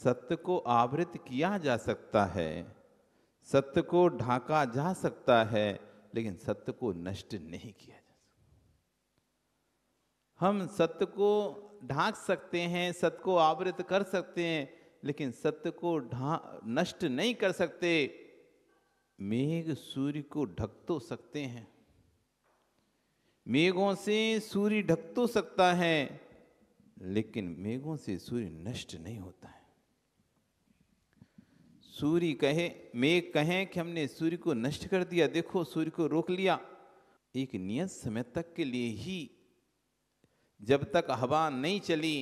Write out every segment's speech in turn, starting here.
सत्य को आवृत किया जा सकता है सत्य को ढाका जा सकता है लेकिन सत्य को नष्ट नहीं किया जा सकता हम सत्य को ढांक सकते हैं सत्य को आवृत कर सकते हैं लेकिन सत्य को ढा नष्ट नहीं कर सकते मेघ सूर्य को ढक तो सकते हैं मेघों से सूर्य ढक तो सकता है लेकिन मेघों से सूर्य नष्ट नहीं होता है सूर्य कहे मेघ कहें कि हमने सूर्य को नष्ट कर दिया देखो सूर्य को रोक लिया एक नियत समय तक के लिए ही जब तक हवा नहीं चली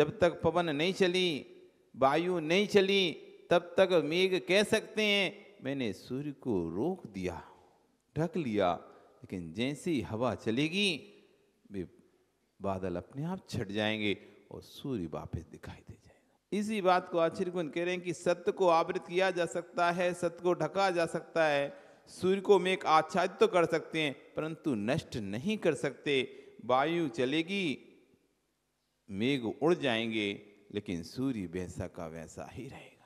जब तक पवन नहीं चली वायु नहीं चली तब तक मेघ कह सकते हैं मैंने सूर्य को रोक दिया ढक लिया लेकिन जैसे ही हवा चलेगी वे बादल अपने आप छट जाएंगे और सूर्य वापस दिखाई दे जाएगा इसी बात को आचार्य कह रहे हैं कि सत्य को आवृत किया जा सकता है सत्य को ढका जा सकता है सूर्य को मेघ आच्छादित तो कर सकते हैं परंतु नष्ट नहीं कर सकते वायु चलेगी मेघ उड़ जाएंगे लेकिन सूर्य वैसा का वैसा ही रहेगा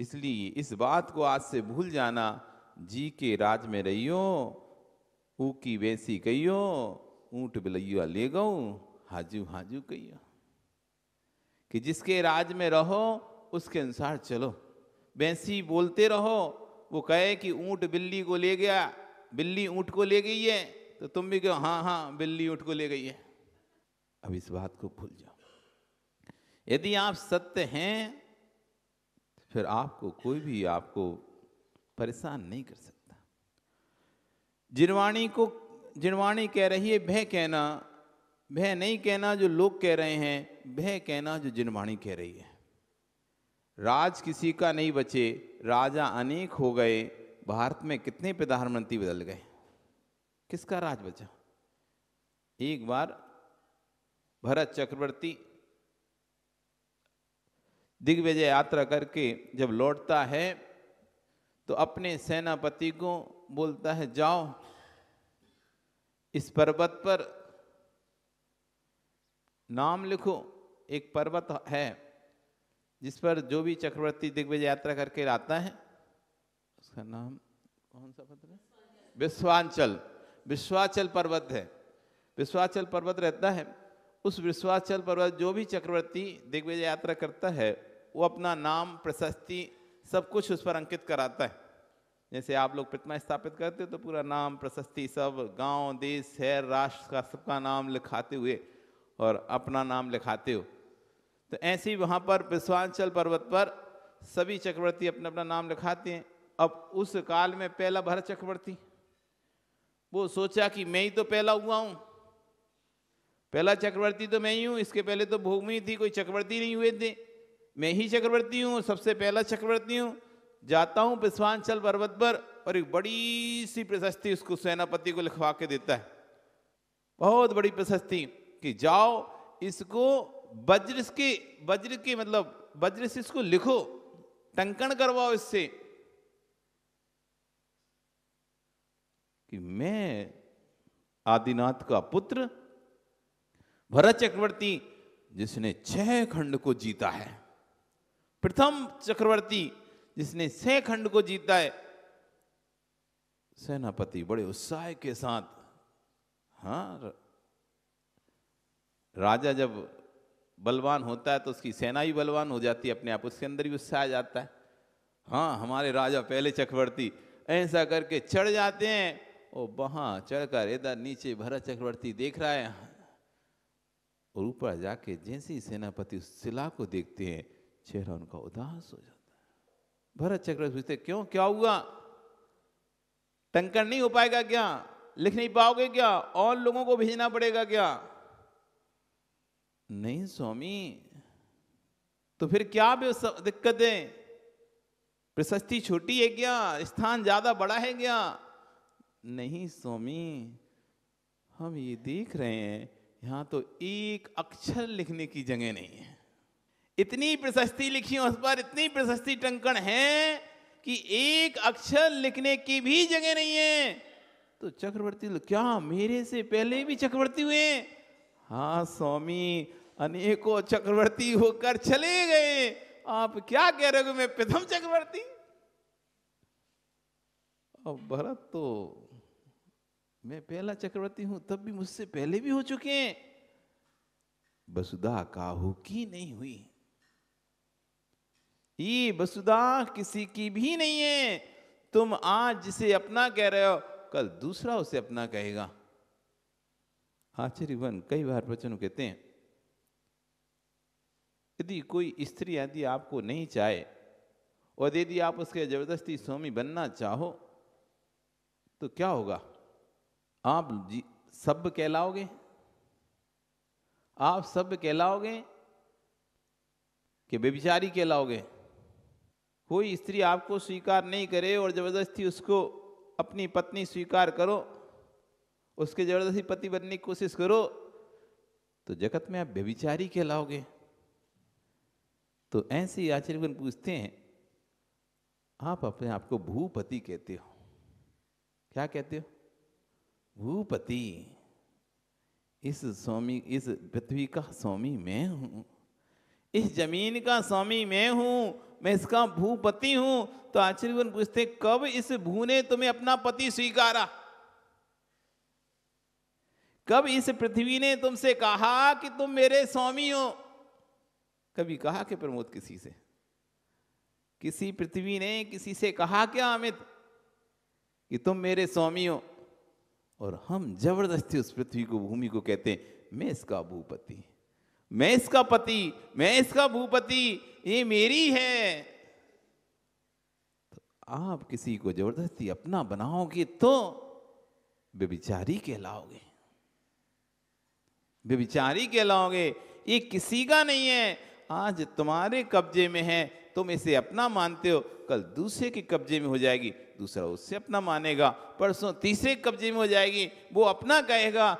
इसलिए इस बात को आज से भूल जाना जी के राज में रहियो ऊ की वैसी कहियो ऊट बिलैया ले गऊ हाजू हाजू कहियो कि जिसके राज में रहो उसके अनुसार चलो वैसी बोलते रहो वो कहे कि ऊंट बिल्ली को ले गया बिल्ली ऊंट को ले गई है तो तुम भी कहो हाँ हाँ बिल्ली ऊँट को ले गई है अब इस बात को भूल जाओ यदि आप सत्य हैं फिर आपको कोई भी आपको परेशान नहीं कर सकता जिनवाणी को जिनवाणी कह रही है भय कहना भय नहीं कहना जो लोग कह रहे हैं भय कहना जो जिनवाणी कह रही है राज किसी का नहीं बचे राजा अनेक हो गए भारत में कितने प्रधानमंत्री बदल गए किसका राज बचा एक बार भरत चक्रवर्ती दिग्विजय यात्रा करके जब लौटता है तो अपने सेनापति को बोलता है जाओ इस पर्वत पर नाम लिखो एक पर्वत है जिस पर जो भी चक्रवर्ती दिग्विजय यात्रा करके आता है उसका नाम कौन सा पत्र विश्वांचल विश्वाचल पर्वत है विश्वाचल पर्वत रहता है उस विश्वाचल पर्वत जो भी चक्रवर्ती दिग्विजय यात्रा करता है वो अपना नाम प्रशस्ति सब कुछ उस पर अंकित कराता है जैसे आप लोग प्रतिमा स्थापित करते हो तो पूरा नाम प्रशस्ति सब गांव देश शहर राष्ट्र का सबका नाम लिखाते हुए और अपना नाम लिखाते हो तो ऐसे ही वहाँ पर विश्वांचल पर्वत पर सभी चक्रवर्ती अपना अपना नाम लिखाते हैं अब उस काल में पहला भरत चक्रवर्ती वो सोचा कि मैं ही तो पहला हुआ हूँ पहला चक्रवर्ती तो मैं ही हूँ इसके पहले तो भूमि थी कोई चक्रवर्ती नहीं हुए थे मैं ही चक्रवर्ती हूँ सबसे पहला चक्रवर्ती हूँ जाता हूँ पिस्वांचल पर्वत पर और एक बड़ी सी प्रशस्ति उसको सेनापति को लिखवा के देता है बहुत बड़ी प्रशस्ति कि जाओ इसको वज्र के वज्र के मतलब वज्र से इसको लिखो टंकण करवाओ इससे कि मैं आदिनाथ का पुत्र भरत चक्रवर्ती जिसने छह खंड को जीता है प्रथम चक्रवर्ती जिसने सह खंड को जीता है सेनापति बड़े उत्साह के साथ हाँ राजा जब बलवान होता है तो उसकी सेना भी बलवान हो जाती है अपने आप उसके अंदर भी उत्साह आ जाता है हाँ हमारे राजा पहले चक्रवर्ती ऐसा करके चढ़ जाते हैं और वहाँ चढ़कर इधर नीचे भरत चक्रवर्ती देख रहा है और ऊपर जाके जैसे ही सेनापति उस शिला को देखते हैं चेहरा उनका उदास हो जाता है भरत चक्र पूछते क्यों क्या हुआ टंकर नहीं हो पाएगा क्या लिख नहीं पाओगे क्या और लोगों को भेजना पड़ेगा क्या नहीं स्वामी तो फिर क्या दिक्कतें प्रशस्ति छोटी है क्या स्थान ज्यादा बड़ा है क्या नहीं स्वामी हम ये देख रहे हैं यहाँ तो एक अक्षर लिखने की जगह नहीं है इतनी प्रशस्ति लिखी उस पर इतनी प्रशस्ति टंकण है कि एक अक्षर लिखने की भी जगह नहीं है तो चक्रवर्ती क्या मेरे से पहले भी चक्रवर्ती हुए हाँ स्वामी अनेकों चक्रवर्ती होकर चले गए आप क्या कह रहे हो मैं प्रथम चक्रवर्ती अब भरत तो मैं पहला चक्रवर्ती हूं तब भी मुझसे पहले भी हो चुके हैं वसुधा काहू की नहीं हुई ही वसुधा किसी की भी नहीं है तुम आज जिसे अपना कह रहे हो कल दूसरा उसे अपना कहेगा आचार्य वन कई बार वचन कहते हैं यदि कोई स्त्री यदि आपको नहीं चाहे और यदि आप उसके जबरदस्ती स्वामी बनना चाहो तो क्या होगा आप जी सब कहलाओगे आप सब कहलाओगे कि बेबिचारी कहलाओगे कोई स्त्री आपको स्वीकार नहीं करे और ज़बरदस्ती उसको अपनी पत्नी स्वीकार करो उसके ज़बरदस्ती पति बनने की कोशिश करो तो जगत में आप व्यभिचारी कहलाओगे तो ऐसे ही आचार्यवन पूछते हैं आप अपने आप को भूपति कहते हो क्या कहते हो भूपति इस स्वामी इस पृथ्वी का स्वामी मैं हूँ इस जमीन का स्वामी मैं हूँ मैं इसका भूपति हूं तो आचार्य पूछते कब इस भू ने तुम्हें अपना पति स्वीकारा कब इस पृथ्वी ने तुमसे कहा कि तुम मेरे स्वामी हो कभी कहा कि प्रमोद किसी से किसी पृथ्वी ने किसी से कहा क्या अमित कि तुम मेरे स्वामी हो और हम जबरदस्ती उस पृथ्वी को भूमि को कहते हैं मैं इसका भूपति मैं इसका पति मैं इसका भूपति ये मेरी है तो आप किसी को जबरदस्ती अपना बनाओगे तो बेबिचारी कहलाओगे बेबिचारी कहलाओगे ये किसी का नहीं है आज तुम्हारे कब्जे में है तुम इसे अपना मानते हो कल दूसरे के कब्जे में हो जाएगी दूसरा उससे अपना मानेगा परसों तीसरे कब्जे में हो जाएगी वो अपना कहेगा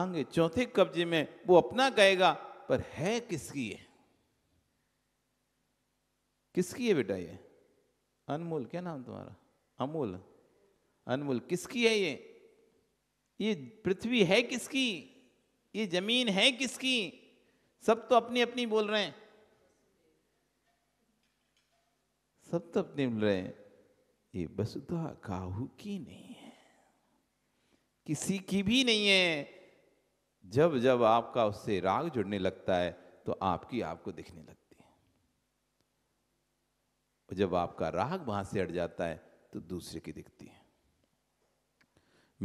आगे चौथे कब्जे में वो अपना कहेगा पर है किसकी है किसकी है बेटा ये अनमोल क्या नाम तुम्हारा अमोल अनमोल किसकी है ये ये पृथ्वी है किसकी ये जमीन है किसकी सब तो अपनी अपनी बोल रहे हैं सब तो अपनी बोल रहे हैं ये वसुधा काहू की नहीं है किसी की भी नहीं है जब जब आपका उससे राग जुड़ने लगता है तो आपकी आपको दिखने लगता है और जब आपका राग वहां से हट जाता है तो दूसरे की दिखती है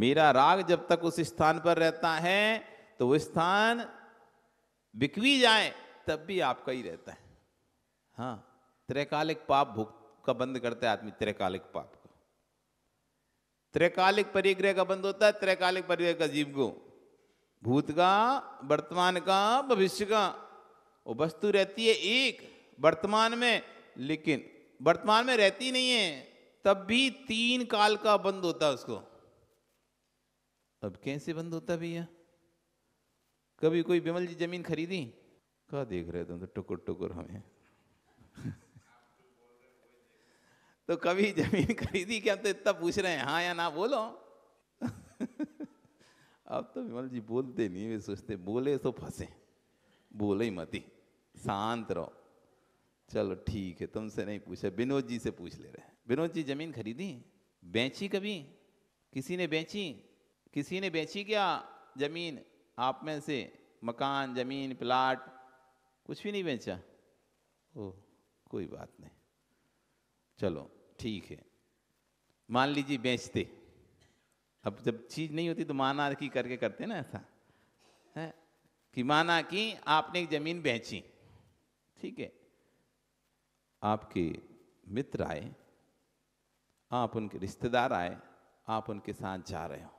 मेरा राग जब तक उस स्थान पर रहता है तो वो स्थान बिकवी जाए तब भी आपका ही रहता है हाँ त्रैकालिक पाप भुग का बंद करता है आदमी त्रैकालिक पाप का त्रैकालिक परिग्रह का बंद होता है त्रैकालिक परिग्रह का जीव को भूत का वर्तमान का भविष्य का वो वस्तु रहती है एक वर्तमान में लेकिन वर्तमान में रहती नहीं है तब भी तीन काल का बंद होता उसको अब कैसे बंद होता भैया कभी कोई बिमल जी जमीन खरीदी कहा देख रहे तुम तो टुकुर टुकुर हमें तो कभी जमीन खरीदी क्या तो इतना पूछ रहे हैं हाँ या ना बोलो अब तो विमल जी बोलते नहीं वे सोचते बोले तो फंसे बोले ही मती शांत रहो चलो ठीक है तुमसे नहीं पूछा विनोद जी से पूछ ले रहे हैं विनोद जी जमीन खरीदी बेची कभी किसी ने बेची किसी ने बेची क्या जमीन आप में से मकान जमीन प्लाट कुछ भी नहीं बेचा ओ कोई बात नहीं चलो ठीक है मान लीजिए बेचते अब जब चीज़ नहीं होती तो माना की करके करते ना ऐसा है कि माना कि आपने एक ज़मीन बेची ठीक है आपके मित्र आए आप उनके रिश्तेदार आए आप उनके साथ जा रहे हो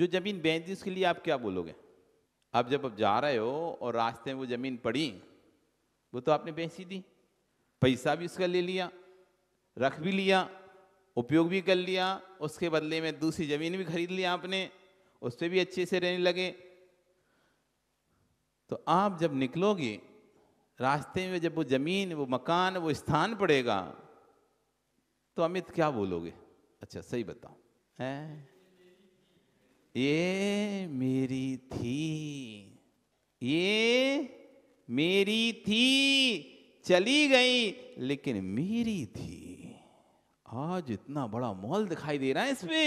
जो ज़मीन बेच दी उसके लिए आप क्या बोलोगे आप जब आप जा रहे हो और रास्ते में वो ज़मीन पड़ी वो तो आपने ही दी पैसा भी उसका ले लिया रख भी लिया उपयोग भी कर लिया उसके बदले में दूसरी ज़मीन भी खरीद लिया आपने उस पर भी अच्छे से रहने लगे तो आप जब निकलोगे रास्ते में जब वो ज़मीन वो मकान वो स्थान पड़ेगा तो अमित क्या बोलोगे अच्छा सही बताओ है ये मेरी थी ये मेरी थी चली गई लेकिन मेरी थी आज इतना बड़ा मॉल दिखाई दे रहा है इसमें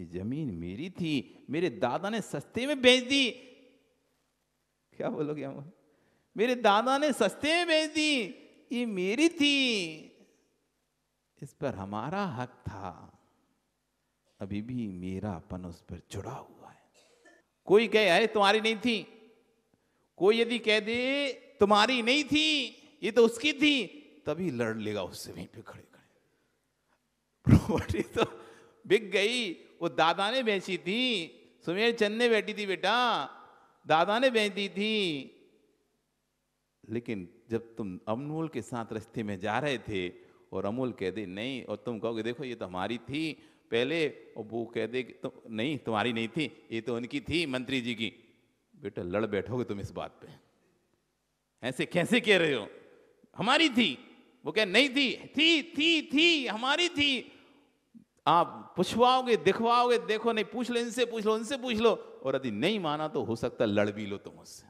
ये जमीन मेरी थी मेरे दादा ने सस्ते में बेच दी क्या बोलोगे हम मेरे दादा ने सस्ते में बेच दी ये मेरी थी इस पर हमारा हक था अभी भी मेरा अपन उस पर जुड़ा हुआ है कोई कहे अरे तुम्हारी नहीं थी कोई यदि कह दे तुम्हारी नहीं थी ये तो उसकी थी तभी लड़ लेगा उससे वहीं पे खड़े खड़े प्रॉपर्टी तो बिक गई वो दादा ने बेची थी सुमेर चंद ने बैठी थी बेटा दादा ने बेच दी थी लेकिन जब तुम अमूल के साथ रस्ते में जा रहे थे और अमूल कह दे नहीं और तुम कहोगे देखो ये तो हमारी थी पहले और वो कह दे कि तो, नहीं तुम्हारी नहीं थी ये तो उनकी थी मंत्री जी की बेटा लड़ बैठोगे तुम इस बात पे ऐसे कैसे कह रहे हो हमारी थी वो कह नहीं थी थी थी थी हमारी थी आप पूछवाओगे दिखवाओगे देखो नहीं पूछ लो इनसे पूछ लो इनसे पूछ लो और यदि नहीं माना तो हो सकता लड़ भी लो तुम उससे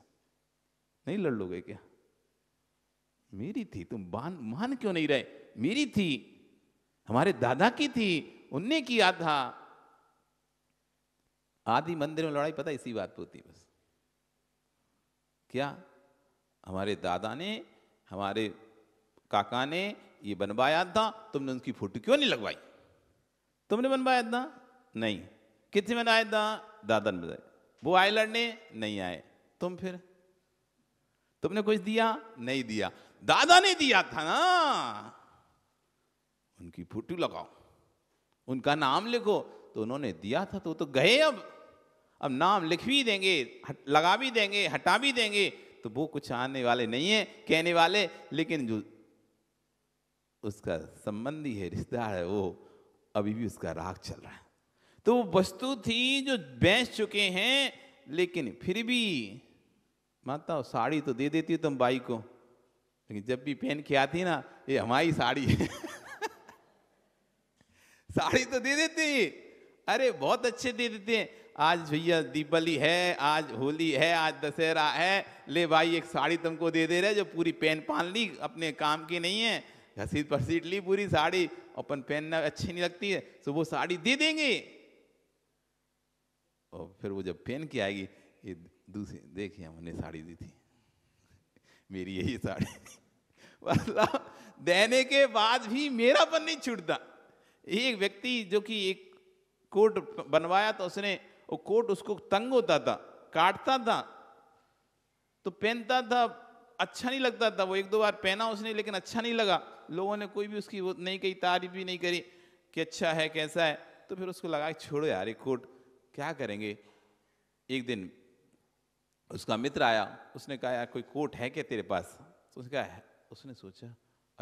नहीं लड़ लोगे क्या मेरी थी तुम बान मान क्यों नहीं रहे मेरी थी हमारे दादा की थी उनने किया था आदि मंदिर में लड़ाई पता इसी बात पर होती बस क्या हमारे दादा ने हमारे काका ने ये बनवाया था तुमने उनकी फोटो क्यों नहीं लगवाई तुमने बनवाया था नहीं कितने बनाया था दादा ने बनाया वो आए लड़ने नहीं आए तुम फिर तुमने कुछ दिया नहीं दिया दादा ने दिया था ना उनकी फोटो लगाओ उनका नाम लिखो तो उन्होंने दिया था तो तो गए अब अब नाम लिख भी देंगे लगा भी देंगे हटा भी देंगे तो वो कुछ आने वाले नहीं है कहने वाले लेकिन जो उसका संबंधी है रिश्तेदार है वो अभी भी उसका राग चल रहा है तो वो वस्तु थी जो बेच चुके हैं लेकिन फिर भी माता साड़ी तो दे देती तुम बाई को लेकिन जब भी पहन के आती ना ये हमारी साड़ी है साड़ी तो दे देते हैं अरे बहुत अच्छे दे देते हैं आज भैया दीपावली है आज होली है आज दशहरा है ले भाई एक साड़ी तुमको दे दे रहे जो पूरी पेन पहन ली अपने काम की नहीं है घसीट पसीट ली पूरी साड़ी अपन पहनना अच्छी नहीं लगती है तो वो साड़ी दे देंगे और फिर वो जब पहन के आएगी ये दूसरी देखिए हमने साड़ी दी थी मेरी यही साड़ी मतलब देने के बाद भी मेरापन नहीं छूटता एक व्यक्ति जो कि एक कोट बनवाया तो उसने वो कोट उसको तंग होता था काटता था तो पहनता था अच्छा नहीं लगता था वो एक दो बार पहना उसने लेकिन अच्छा नहीं लगा लोगों ने कोई भी उसकी नहीं कही तारीफ भी नहीं करी कि अच्छा है कैसा है तो फिर उसको लगा छोड़ो यार ये कोट क्या करेंगे एक दिन उसका मित्र आया उसने कहा यार कोई कोट है क्या तेरे पास तो उसने कहा उसने सोचा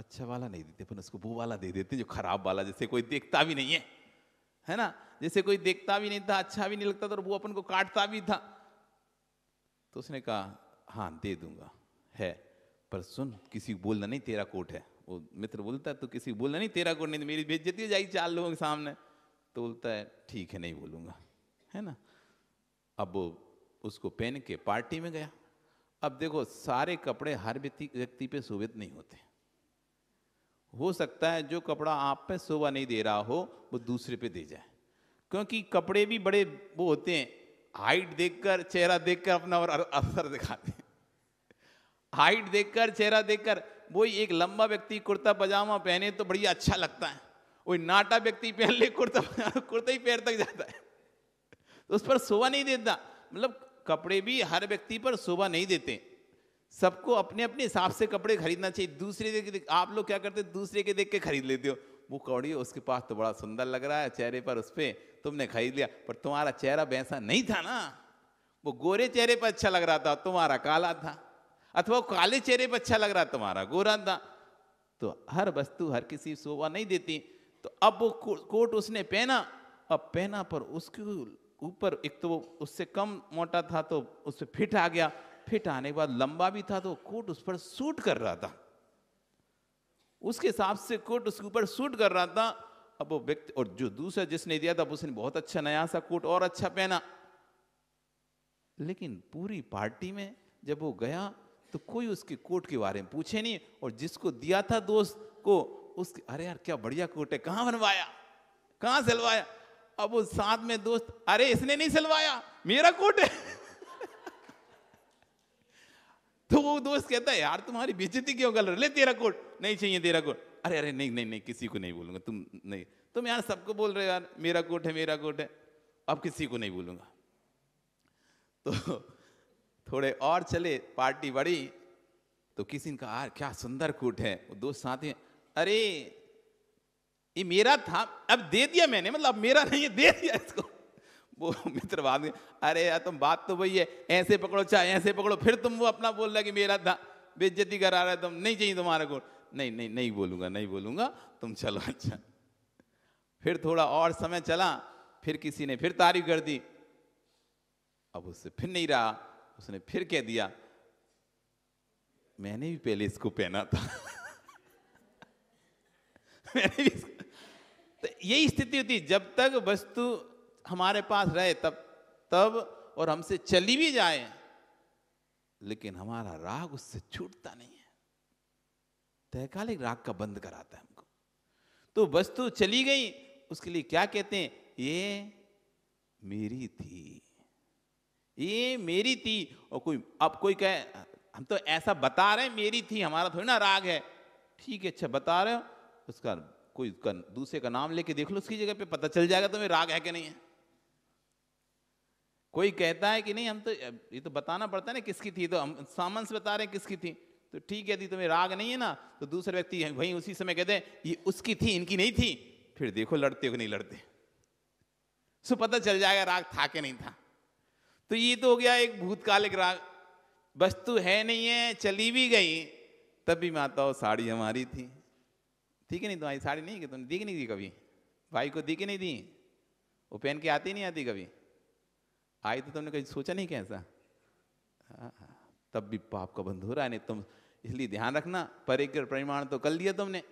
अच्छा वाला नहीं देते उसको वो वाला दे देते जो खराब वाला जैसे कोई देखता भी नहीं है है ना जैसे कोई देखता भी नहीं था अच्छा भी नहीं लगता था और वो अपन को काटता भी था तो उसने कहा हाँ दे दूंगा है पर सुन किसी को बोलना नहीं तेरा कोट है वो मित्र बोलता है तो किसी को बोलना नहीं तेरा कोट नहीं तो मेरी बेइज्जती हो जाएगी चार लोगों के सामने तो बोलता है ठीक है नहीं बोलूंगा है ना अब उसको पहन के पार्टी में गया अब देखो सारे कपड़े हर व्यक्ति व्यक्ति पे शोभित नहीं होते हो सकता है जो कपड़ा आप पे शोभा नहीं दे रहा हो वो दूसरे पे दे जाए क्योंकि कपड़े भी बड़े वो होते हैं हाइट देखकर चेहरा देखकर अपना और असर दिखाते हैं हाइट देखकर चेहरा देखकर वो एक लंबा व्यक्ति कुर्ता पजामा पहने तो बढ़िया अच्छा लगता है वही नाटा व्यक्ति पहन ले कुर्ता कुर्ता ही पैर तक जाता है तो उस पर शोभा नहीं देता मतलब कपड़े भी हर व्यक्ति पर शोभा नहीं देते सबको अपने अपने हिसाब से कपड़े खरीदना चाहिए दूसरे के आप लोग क्या करते दूसरे के देख के खरीद लेते हो वो कौड़ी उसके पास तो बड़ा सुंदर लग रहा है चेहरे पर उस पर तुमने खरीद लिया पर तुम्हारा चेहरा वैसा नहीं था ना वो गोरे चेहरे पर अच्छा लग रहा था तुम्हारा काला था अथवा काले चेहरे पर अच्छा लग रहा तुम्हारा गोरा था तो हर वस्तु हर किसी शोभा नहीं देती तो अब वो कोट उसने पहना अब पहना पर उसको ऊपर एक तो उससे कम मोटा था तो उस पर फिट आ गया फिट आने के बाद लंबा भी था तो कोट उस पर सूट कर रहा था उसके हिसाब से कोट उसके ऊपर सूट कर रहा था अब वो व्यक्ति और जो दूसरा जिसने दिया था उसने बहुत अच्छा नया सा कोट और अच्छा पहना लेकिन पूरी पार्टी में जब वो गया तो कोई उसके कोट के बारे में पूछे नहीं और जिसको दिया था दोस्त को उसके अरे यार क्या बढ़िया कोट है कहाँ बनवाया कहाँ सिलवाया अब उस साथ में दोस्त अरे इसने नहीं सिलवाया मेरा कोट है तो वो दोस्त कहता है यार तुम्हारी बेचती क्यों कर ले तेरा कोट नहीं चाहिए तेरा कोट अरे अरे नहीं नहीं नहीं किसी को नहीं बोलूंगा तुम नहीं तुम यार सबको बोल रहे हो यार मेरा कोट है मेरा कोट है अब किसी को नहीं बोलूंगा तो थोड़े और चले पार्टी बड़ी तो किसी का यार क्या सुंदर कोट है वो दोस्त साथ ही अरे ये मेरा था अब दे दिया मैंने मतलब मेरा नहीं है दे दिया इसको वो मित्र भाग अरे यार तुम बात तो वही है ऐसे पकड़ो चाहे ऐसे पकड़ो फिर तुम वो अपना बोल रहे कि मेरा था बेज्जती करा रहे तुम नहीं चाहिए तुम्हारे को नहीं नहीं नहीं बोलूँगा नहीं बोलूँगा तुम चलो अच्छा फिर थोड़ा और समय चला फिर किसी ने फिर तारीफ कर दी अब उससे फिर नहीं रहा उसने फिर कह दिया मैंने भी पहले इसको पहना था मैंने भी इसको तो यही स्थिति होती जब तक वस्तु हमारे पास रहे तब तब और हमसे चली भी जाए लेकिन हमारा राग उससे छूटता नहीं है तहकालिक राग का बंद कराता है हमको तो वस्तु चली गई उसके लिए क्या कहते हैं ये मेरी थी ये मेरी थी और कोई अब कोई कहे हम तो ऐसा बता रहे हैं मेरी थी हमारा थोड़ी ना राग है ठीक है अच्छा बता रहे हो उसका कोई का, दूसरे का नाम लेके देख लो उसकी जगह पे पता चल जाएगा तुम्हें तो राग है कि नहीं है कोई कहता है कि नहीं हम तो ये तो बताना पड़ता है ना किसकी थी तो हम सामन से बता रहे हैं किसकी थी तो ठीक है यदि तुम्हें राग नहीं है ना तो दूसरे व्यक्ति वहीं उसी समय कहते हैं ये उसकी थी इनकी नहीं थी फिर देखो लड़ते हो कि नहीं लड़ते सो पता चल जाएगा राग था कि नहीं था तो ये तो हो गया एक भूतकालिक राग वस्तु है नहीं है चली भी गई तब भी माता साड़ी हमारी थी ठीक है नहीं तुम्हारी साड़ी नहीं कि तुमने दी कि नहीं दी कभी भाई को दी कि नहीं दी वो पहन के आती नहीं आती कभी आई तो तुमने कभी सोचा नहीं कैसा तब भी पाप का बंद हो रहा है नहीं तो तुम इसलिए ध्यान रखना परिक्र परिमाण तो कर लिया तुमने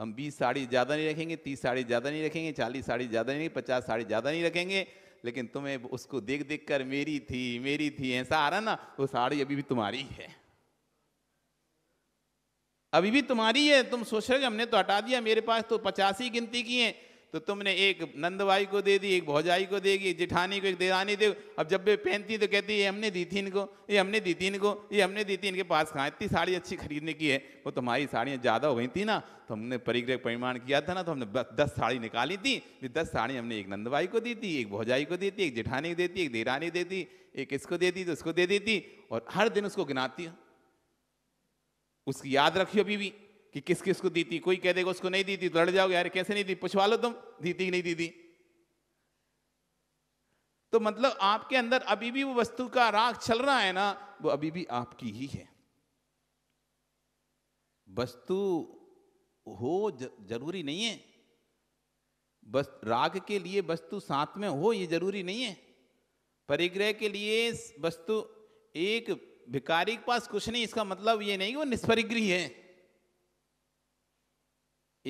हम बीस साड़ी ज़्यादा नहीं रखेंगे तीस साड़ी ज़्यादा नहीं रखेंगे चालीस साड़ी ज़्यादा नहीं पचास साड़ी ज़्यादा नहीं रखेंगे लेकिन तुम्हें उसको देख देख कर मेरी थी मेरी थी ऐसा आ रहा ना वो साड़ी अभी भी तुम्हारी है अभी भी तुम्हारी है तुम सोच रहे हमने तो हटा दिया मेरे पास तो पचास ही गिनती की है तो तुमने एक नंदवाई को दे दी एक भौजाई को देगी जिठानी को एक देरानी दे अब जब वे पहनती तो कहती ये हमने दी थी इनको ये हमने दी थी इनको ये हमने दी थी इनके पास कहाँ इतनी साड़ी अच्छी खरीदने की है वो तुम्हारी साड़ियाँ ज़्यादा हो गई थी ना तो हमने परिग्रह परिमाण किया था ना तो हमने दस साड़ी निकाली थी फिर दस साड़ी हमने एक नंदवाई को दी थी एक भौजाई को दी थी एक जिठानी को देती एक देरानी देती एक इसको दे दी तो उसको दे देती और हर दिन उसको गिनाती है उसकी याद रखियो भी कि किस किस को दी थी कोई कह देगा उसको नहीं दी थी तो लड़ जाओगे यार कैसे नहीं दी पूछवा लो तुम दी थी नहीं दी थी तो मतलब आपके अंदर अभी भी वो वस्तु का राग चल रहा है ना वो अभी भी आपकी ही है वस्तु हो जरूरी नहीं है बस राग के लिए वस्तु साथ में हो ये जरूरी नहीं है परिग्रह के लिए वस्तु एक भिकारी के पास कुछ नहीं इसका मतलब ये नहीं कि वो निष्परिग्रही है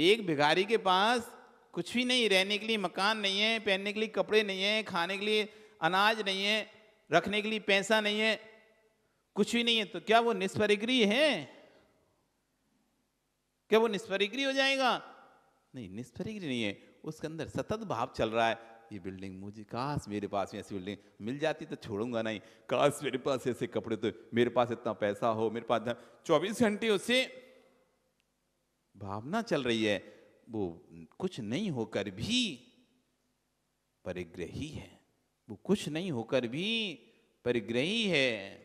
एक भिखारी के पास कुछ भी नहीं रहने के लिए मकान नहीं है पहनने के लिए कपड़े नहीं है खाने के लिए अनाज नहीं है रखने के लिए पैसा नहीं है कुछ भी नहीं है तो क्या वो निष्परिग्रही है क्या वो निष्परिग्रही हो जाएगा नहीं निष्परिग्रही नहीं है उसके अंदर सतत भाव चल रहा है ये बिल्डिंग मुझे काश मेरे पास में ऐसी बिल्डिंग मिल जाती तो छोड़ूंगा नहीं काश मेरे पास ऐसे कपड़े तो मेरे पास इतना पैसा हो मेरे पास चौबीस घंटे उसे भावना चल रही है वो कुछ नहीं होकर भी परिग्रही है वो कुछ नहीं होकर भी परिग्रही है